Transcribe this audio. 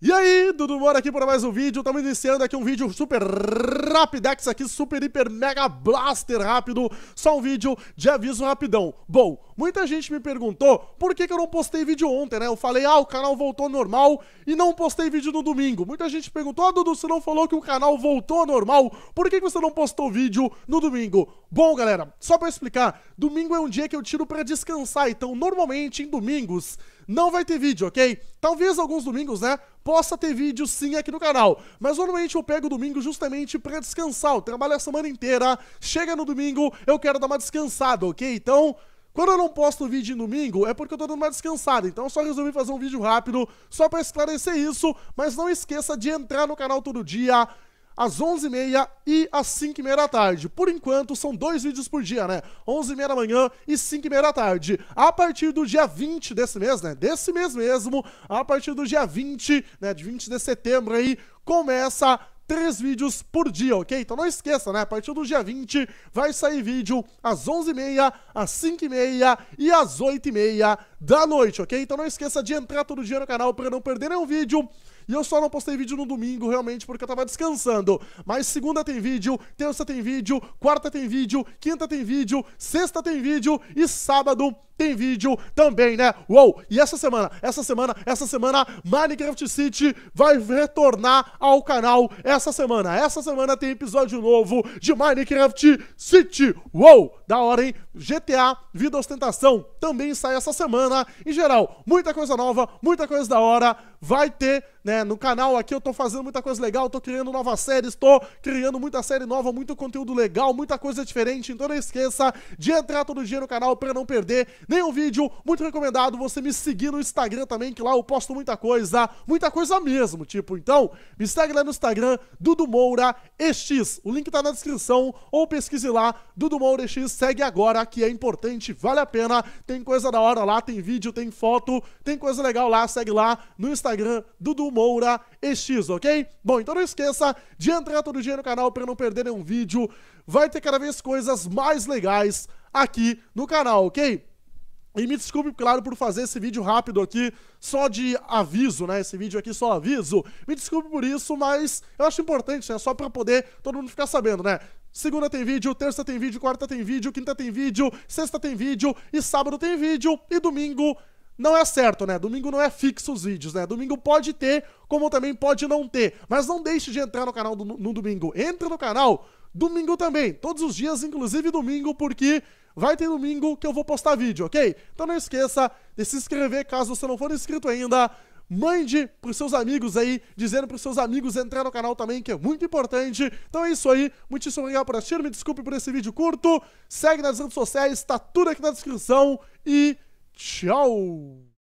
E aí, Dudu Moro aqui para mais um vídeo. Estamos iniciando aqui um vídeo super rapidex aqui, super hiper mega blaster rápido. Só um vídeo de aviso rapidão. Bom, Muita gente me perguntou por que, que, eu não postei vídeo ontem, né? Eu falei, ah, o canal voltou normal e não postei vídeo no domingo. Muita gente perguntou, ah, Dudu, você não falou que o canal voltou normal, por que, que você não postou vídeo no domingo? Bom, galera, só para explicar, domingo é um dia que eu tiro para descansar, então normalmente em domingos não vai ter vídeo, ok? Talvez alguns domingos, né? Possa ter vídeo sim aqui no canal. Mas normalmente eu pego o domingo justamente para descansar. Eu trabalho a semana inteira, chega no domingo, eu quero dar uma descansada, ok? Então. Quando eu não posto vídeo em domingo, é porque eu tô dando uma descansada, então eu só resolvi fazer um vídeo rápido só para esclarecer isso, mas não esqueça de entrar no canal todo dia, às 11h30 e às 5h30 da tarde. Por enquanto, são dois vídeos por dia, né? 11h30 da manhã e 5h30 da tarde. A partir do dia 20 desse mês, né? Desse mês mesmo, a partir do dia 20, né? De 20 de setembro aí, começa três vídeos por dia, ok? Então não esqueça, né? A partir do dia 20 vai sair vídeo às 11h30, às 5h30 e às 8h30 da noite, ok? Então não esqueça de entrar todo dia no canal para não perder nenhum vídeo. E eu só não postei vídeo no domingo, realmente, porque eu tava descansando. Mas segunda tem vídeo, terça tem vídeo, quarta tem vídeo, quinta tem vídeo, sexta tem vídeo e sábado tem vídeo também, né? Uou! E essa semana, essa semana, essa semana, Minecraft City vai retornar ao canal essa semana. Essa semana tem episódio novo de Minecraft City. Uou! da hora, hein? GTA Vida Ostentação também sai essa semana. Em geral, muita coisa nova, muita coisa da hora. Vai ter, né? No canal aqui eu tô fazendo muita coisa legal, tô criando novas séries, tô criando muita série nova, muito conteúdo legal, muita coisa diferente. Então não esqueça de entrar todo dia no canal pra não perder nenhum vídeo. Muito recomendado você me seguir no Instagram também, que lá eu posto muita coisa, muita coisa mesmo. Tipo, então, me segue lá no Instagram, Dudu Moura EX. O link tá na descrição ou pesquise lá, Dudu Moura EX segue agora que é importante, vale a pena. Tem coisa da hora lá, tem vídeo, tem foto, tem coisa legal lá, segue lá no Instagram Dudu Moura EX, ok? Bom, então não esqueça de entrar todo dia no canal para não perder nenhum vídeo. Vai ter cada vez coisas mais legais aqui no canal, ok? E me desculpe, claro, por fazer esse vídeo rápido aqui, só de aviso, né? Esse vídeo aqui só aviso. Me desculpe por isso, mas eu acho importante, né? Só pra poder todo mundo ficar sabendo, né? Segunda tem vídeo, terça tem vídeo, quarta tem vídeo, quinta tem vídeo, sexta tem vídeo e sábado tem vídeo e domingo não é certo, né? Domingo não é fixo os vídeos, né? Domingo pode ter, como também pode não ter. Mas não deixe de entrar no canal do, no domingo. Entra no canal domingo também, todos os dias, inclusive domingo, porque vai ter domingo que eu vou postar vídeo, ok? Então não esqueça de se inscrever caso você não for inscrito ainda. Mande pros seus amigos aí, dizendo pros seus amigos entrar no canal também, que é muito importante. Então é isso aí. Muitíssimo obrigado por assistir. Me desculpe por esse vídeo curto. Segue nas redes sociais, tá tudo aqui na descrição. E tchau!